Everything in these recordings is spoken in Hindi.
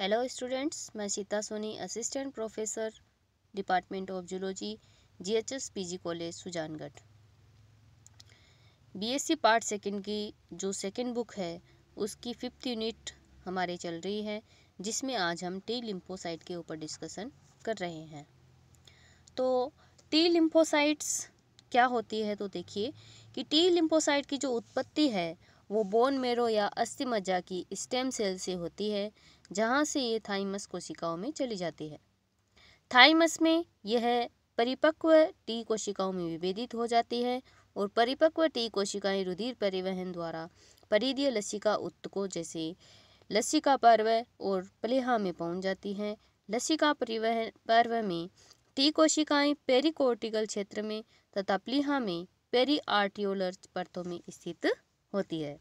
हेलो स्टूडेंट्स मैं Sita Soni assistant professor department of zoology GHS PG college Sujangarh BSc part second की जो सेकंड बुक है उसकी फिफ्थ यूनिट हमारे चल रही है जिसमें आज हम टी लिम्फोसाइट के ऊपर डिस्कशन कर रहे हैं तो टी लिम्फोसाइट्स क्या होती है तो देखिए कि टी लिम्फोसाइट की जो उत्पत्ति है वो बोन मेरो या मज्जा की स्टेम सेल से होती है जहाँ से ये थाइमस कोशिकाओं में चली जाती है थाइमस में यह परिपक्व टी कोशिकाओं में विभेदित हो जाती है और परिपक्व टी कोशिकाएं रुधिर परिवहन द्वारा परिधीय लसिका उत्तकों जैसे लसिका पर्व और प्लेहा में पहुंच जाती हैं लसिका परिवहन पर्व में टी कोशिकाएं पेरिकोर्टिकल क्षेत्र में तथा प्लीहा में पेरी आर्टियोलर परतों में स्थित होती है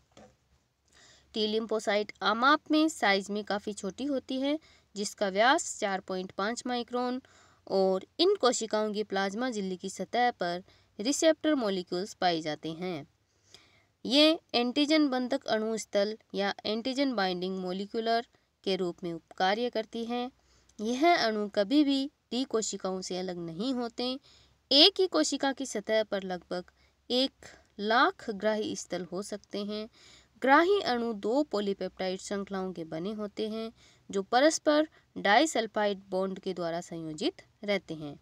टीलिम्पोसाइट लिम्फोसाइट आमाप में साइज में काफ़ी छोटी होती है जिसका व्यास 4.5 माइक्रोन और इन कोशिकाओं की प्लाज्मा झिल्ली की सतह पर रिसेप्टर मॉलिक्यूल्स पाए जाते हैं ये एंटीजन बंधक अणु स्थल या एंटीजन बाइंडिंग मोलिकुलर के रूप में कार्य करती हैं यह अणु कभी भी टी कोशिकाओं से अलग नहीं होते एक ही कोशिका की सतह पर लगभग एक लाख ग्राही स्थल हो सकते हैं ग्राही अणु दो पॉलीपेप्टाइड श्रृंखलाओं के बने होते हैं जो परस्पर डाइसल्फाइड बॉन्ड के द्वारा संयोजित रहते हैं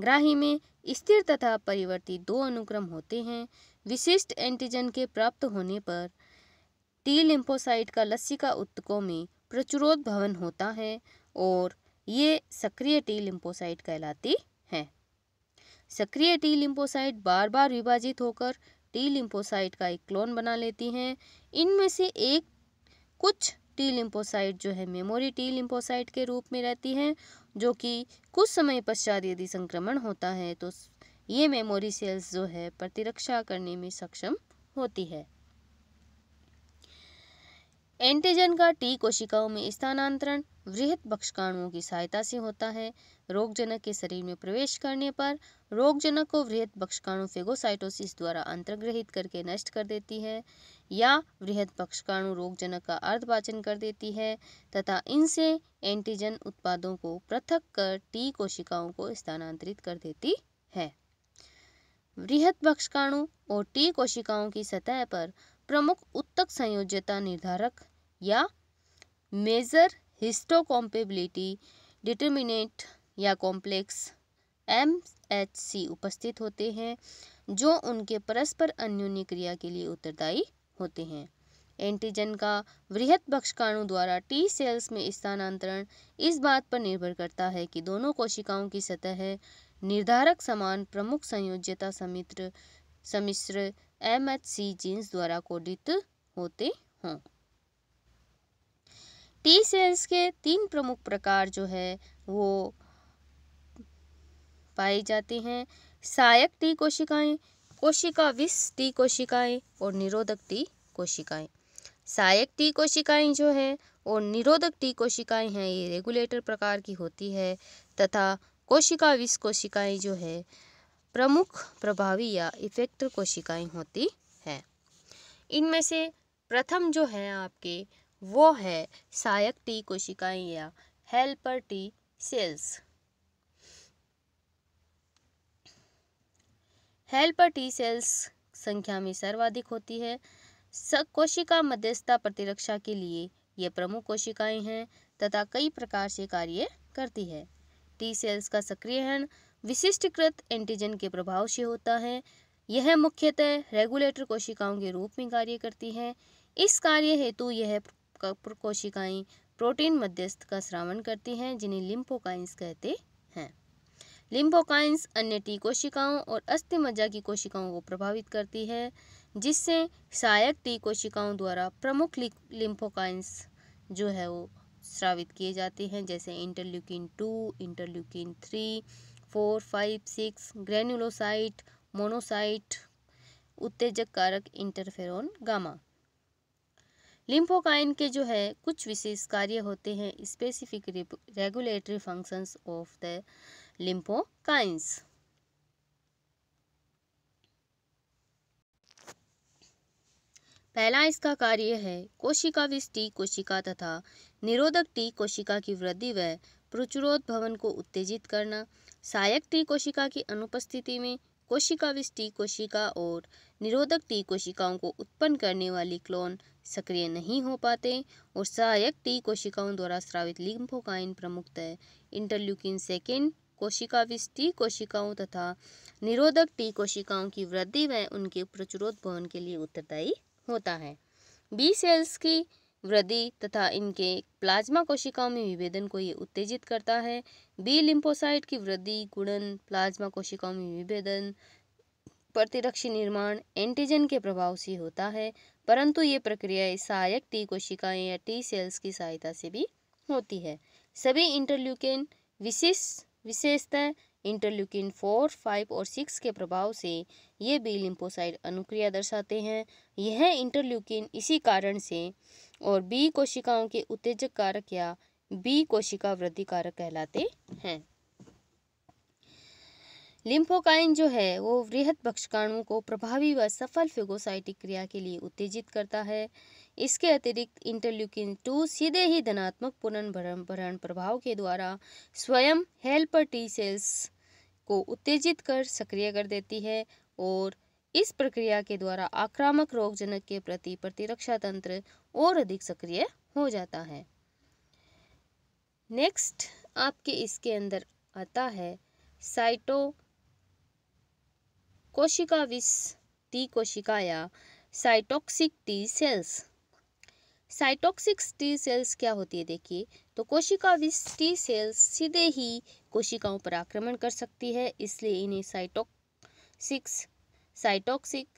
ग्राही में स्थिर तथा परिवर्ती दो अनुक्रम होते हैं विशिष्ट एंटीजन के प्राप्त होने पर टी लिम्फोसाइट का लस्सिका उत्तकों में भवन होता है और ये सक्रिय टी लिम्फोसाइट कहलाती है सक्रिय टी लिम्फोसाइट बार बार विभाजित होकर टी लिम्पोसाइट का एक क्लोन बना लेती हैं इनमें से एक कुछ टी लिम्पोसाइट जो है मेमोरी टी लिम्पोसाइट के रूप में रहती हैं जो कि कुछ समय पश्चात यदि संक्रमण होता है तो ये मेमोरी सेल्स जो है प्रतिरक्षा करने में सक्षम होती है एंटीजन का टी कोशिकाओं में स्थानांतरण वृहत बक्षकाणुओं की सहायता से होता है रोगजनक के शरीर में प्रवेश करने पर रोगजनक को वृहत पक्षकाणु फेगोसाइटोसिस द्वारा अंतर्ग्रहित करके नष्ट कर देती है या वृहत पक्षकाणु रोगजनक का अर्धपाचन कर देती है तथा इनसे एंटीजन उत्पादों को पृथक कर टी कोशिकाओं को स्थानांतरित कर देती है वृहत पक्षकाणु और टी कोशिकाओं की सतह पर प्रमुख उत्तक संयोज्यता निर्धारक या मेजर हिस्टोकॉम्पेबिलिटी डिटर्मिनेट या कॉम्प्लेक्स एम एच सी उपस्थित होते हैं जो उनके परस्पर अन्योन्य क्रिया के लिए उत्तरदायी होते हैं एंटीजन का वृहत बक्षकाणु द्वारा टी सेल्स में स्थानांतरण इस बात पर निर्भर करता है कि दोनों कोशिकाओं की सतह है निर्धारक समान प्रमुख संयोज्यता समित्र समिश्र एम एच सी जीन्स द्वारा कोडित होते हों टी सेल्स के तीन प्रमुख प्रकार जो है वो पाई जाती हैं सहायक टी कोशिकाएं कोशिका विष टी कोशिकाएं और निरोधक टी कोशिकाएं सहायक टी कोशिकाएं जो है और निरोधक टी कोशिकाएं हैं ये रेगुलेटर प्रकार की होती है तथा कोशिका विष कोशिकाएं जो है प्रमुख प्रभावी या इफेक्टर कोशिकाएं होती हैं इनमें से प्रथम जो है आपके वो है सहायक टी कोशिकाएं या helper T cells helper T cells संख्या में सर्वाधिक होती है कोशिका मध्यस्थता प्रतिरक्षा के लिए ये प्रमुख कोशिकाएं हैं तथा कई प्रकार से कार्य करती है टी सेल्स का सक्रियण विशिष्टकृत एंटीजन के प्रभाव से होता है यह मुख्यतः रेगुलेटर कोशिकाओं के रूप में कार्य करती है इस कार्य हेतु यह कोशिकाएं प्रोटीन मध्यस्थ का श्रावण करती हैं जिन्हें लिम्फोकाइंस कहते हैं लिम्फोकाइंस अन्य टी कोशिकाओं और अस्थि मज्जा की कोशिकाओं को प्रभावित करती है जिससे सहायक टी कोशिकाओं द्वारा प्रमुख लिम्फोकाइंस जो है वो स्रावित किए जाते हैं जैसे interleukin two interleukin three four five six granulocyte monocyte उत्तेजक कारक इंटरफेरोन गामा लिम्फोकाइन के जो है कुछ विशेष कार्य होते हैं specific regulatory functions of the lymphokines पहला इसका कार्य है कोशिका विष कोशिका तथा निरोधक टी कोशिका की वृद्धि व भवन को उत्तेजित करना सहायक टी कोशिका की अनुपस्थिति में कोशिका विष कोशिका और निरोधक टी कोशिकाओं को उत्पन्न करने वाली क्लोन सक्रिय नहीं हो पाते और सहायक टी कोशिकाओं द्वारा स्रावित लिम्फोकाइन प्रमुखतः इंटरल्यूकिन सेकेंड कोशिका टी कोशिकाओं तथा निरोधक टी कोशिकाओं की वृद्धि व उनके प्रचुरोध भवन के लिए उत्तरदायी होता है बी सेल्स की वृद्धि तथा इनके प्लाज्मा कोशिकाओं में विभेदन को ये उत्तेजित करता है बी लिम्फोसाइट की वृद्धि गुणन प्लाज्मा कोशिकाओं में विभेदन प्रतिरक्षी निर्माण एंटीजन के प्रभाव से होता है परंतु ये प्रक्रिया सहायक टी कोशिकाएं या टी सेल्स की सहायता से भी होती है सभी इंटरल्यूकेन विशेष विशेषतः इंटरल्यूकिन फोर फाइव और सिक्स के प्रभाव से ये बी लिम्फोसाइड अनुक्रिया दर्शाते हैं यह इंटरल्यूकिन इसी कारण से और बी कोशिकाओं के उत्तेजक कारक या बी कोशिका वृद्धि कारक कहलाते हैं लिम्फोकाइन जो है वो वृहद भक्षकाणु को प्रभावी व सफल फेगोसाइटिक क्रिया के लिए उत्तेजित करता है इसके अतिरिक्त इंटरल्यूकिन टू सीधे ही धनात्मक पुनर्भरण प्रभाव के द्वारा स्वयं हेल्पर टी सेल्स को उत्तेजित कर सक्रिय कर देती है और इस प्रक्रिया के द्वारा आक्रामक रोगजनक के प्रति प्रतिरक्षा तंत्र और अधिक सक्रिय हो जाता है नेक्स्ट आपके इसके अंदर आता है साइटो कोशिका विस टी कोशिका या cytotoxic T cells cytotoxics T cells क्या होती है देखिए तो कोशिका विष टी सेल्स सीधे ही कोशिकाओं पर आक्रमण कर सकती है इसलिए इन्हें साइटोक्सिक्स साइटोक्सिक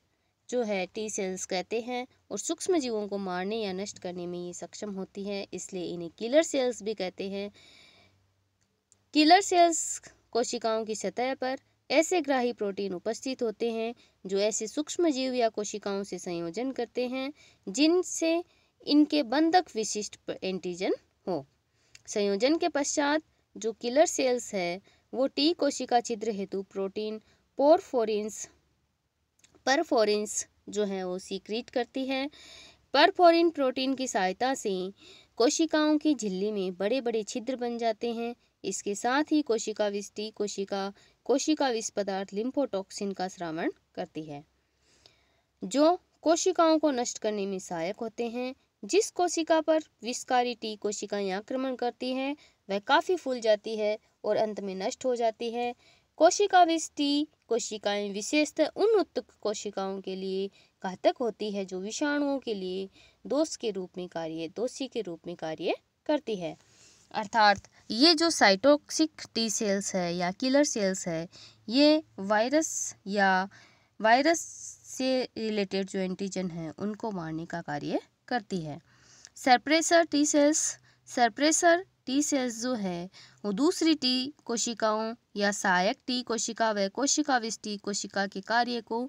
जो है टी सेल्स कहते हैं और सूक्ष्म जीवों को मारने या नष्ट करने में ये सक्षम होती है इसलिए इन्हें किलर सेल्स भी कहते हैं किलर सेल्स कोशिकाओं की सतह पर ऐसे ग्राही प्रोटीन उपस्थित होते हैं जो ऐसे सूक्ष्म जीव या कोशिकाओं से संयोजन करते हैं जिनसे इनके बंधक विशिष्ट एंटीजन हो संयोजन के पश्चात जो किलर सेल्स है वो टी कोशिका छिद्र हेतु प्रोटीन पोरफोरिंस परफोरिंस जो है वो सीक्रीट करती है परफोरिन प्रोटीन की सहायता से कोशिकाओं की झिल्ली में बड़े बड़े छिद्र बन जाते हैं इसके साथ ही कोशिका विष टी कोशिका कोशिका विष पदार्थ लिम्फोटॉक्सिन का श्रावण करती है जो कोशिकाओं को नष्ट करने में सहायक होते हैं जिस कोशिका पर विषकारी टी कोशिकाएं आक्रमण करती हैं वह काफ़ी फूल जाती है और अंत में नष्ट हो जाती है कोशिका विष टी कोशिकाएं विशेषतः उन उत्तक कोशिकाओं के लिए घातक होती है जो विषाणुओं के लिए दोष के रूप में कार्य दोषी के रूप में कार्य करती है अर्थात ये जो साइटोक्सिक टी सेल्स है या किलर सेल्स है ये वायरस या वायरस से रिलेटेड जो एंटीजन है उनको मारने का कार्य करती है suppressor T cells suppressor T cells जो है वो दूसरी टी कोशिकाओं या सहायक टी कोशिका व कोशिका विष्टि कोशिका के कार्य को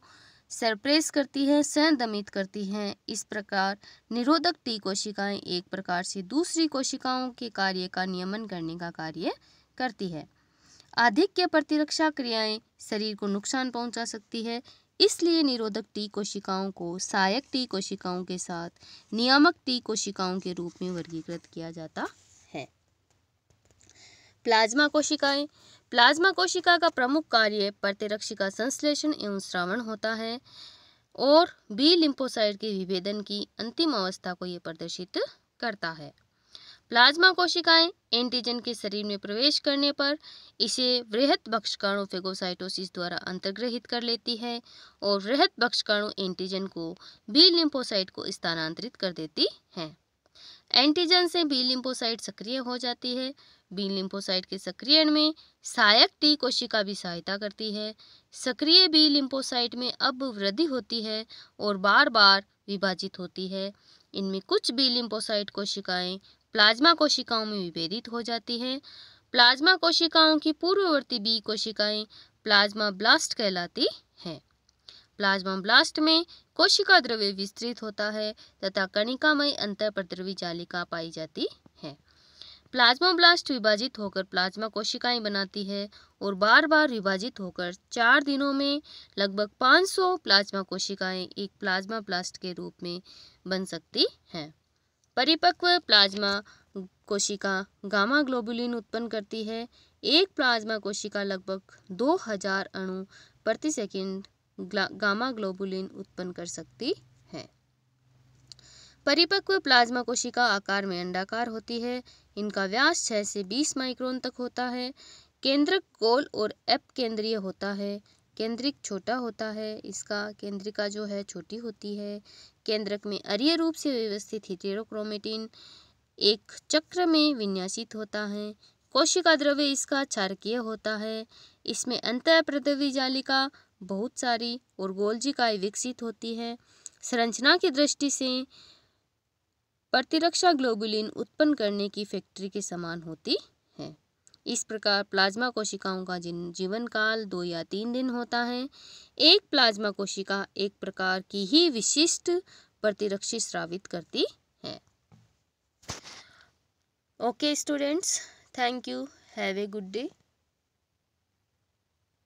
सरप्रेस करती है संदमित करती हैं इस प्रकार निरोधक टी कोशिकाएं एक प्रकार से दूसरी कोशिकाओं के कार्य का नियमन करने का कार्य करती है अधिक के प्रतिरक्षा क्रियाएं शरीर को नुकसान पहुंचा सकती है इसलिए निरोधक टी कोशिकाओं को सहायक टी कोशिकाओं के साथ नियामक टी कोशिकाओं के रूप में वर्गीकृत किया जाता है प्लाज्मा कोशिकाएं प्लाज्मा कोशिका का प्रमुख कार्य प्रतिरक्षिका संश्लेषण एवं श्रावण होता है और बी लिम्फोसाइड के विभेदन की अंतिम अवस्था को यह प्रदर्शित करता है प्लाज्मा कोशिकाएं एंटीजन के शरीर में प्रवेश करने पर इसे वृहत बक्षकाणु फेगोसाइटोसिस द्वारा अंतर्ग्रहित कर लेती है और वृहत बक्षकाणु एंटीजन को बी लिम्फोसाइट को स्थानांतरित कर देती हैं एंटीजन से बी लिम्फोसाइट सक्रिय हो जाती है बी लिम्फोसाइट के सक्रियण में सहायक टी कोशिका भी सहायता करती है सक्रिय बी लिम्फोसाइट में अब वृद्धि होती है और बार बार विभाजित होती है इनमें कुछ बी लिम्फोसाइट कोशिकाएं प्लाज्मा कोशिकाओं में विभेदित हो जाती है प्लाज्मा कोशिकाओं की पूर्ववर्ती बी कोशिकाएं प्लाज्मा ब्लास्ट कहलाती हैं प्लाज्मा ब्लास्ट में कोशिका द्रव्य विस्तृत होता है तथा कणिकामय अंतर प्रद्रवी जालिका पाई जाती है प्लाज्मा ब्लास्ट विभाजित होकर प्लाज्मा कोशिकाएं बनाती है और बार बार विभाजित होकर चार दिनों में लगभग 500 प्लाज्मा कोशिकाएं एक प्लाज्मा ब्लास्ट के रूप में बन सकती हैं परिपक्व प्लाज्मा कोशिका गामा ग्लोबुलिन उत्पन्न करती है एक प्लाज्मा कोशिका लगभग 2000 अणु प्रति सेकंड गामा ग्लोबुलिन उत्पन्न कर सकती है परिपक्व प्लाज्मा कोशिका आकार में अंडाकार होती है इनका व्यास 6 से 20 माइक्रोन तक होता है केंद्रक गोल और एप केंद्रीय होता है केंद्रिक छोटा होता है इसका केंद्रिका जो है छोटी होती है केंद्रक में अरिय रूप से व्यवस्थित हिटेरोक्रोमेटिन एक चक्र में विन्यासित होता है कोशिका द्रव्य इसका क्षारकीय होता है इसमें अंत प्रद्रवी जालिका बहुत सारी और गोलजिकाएँ विकसित होती है संरचना की दृष्टि से प्रतिरक्षा ग्लोबुलिन उत्पन्न करने की फैक्ट्री के समान होती इस प्रकार प्लाज्मा कोशिकाओं का जिन जीवन काल दो या तीन दिन होता है एक प्लाज्मा कोशिका एक प्रकार की ही विशिष्ट प्रतिरक्षी स्रावित करती है okay students thank you have a good day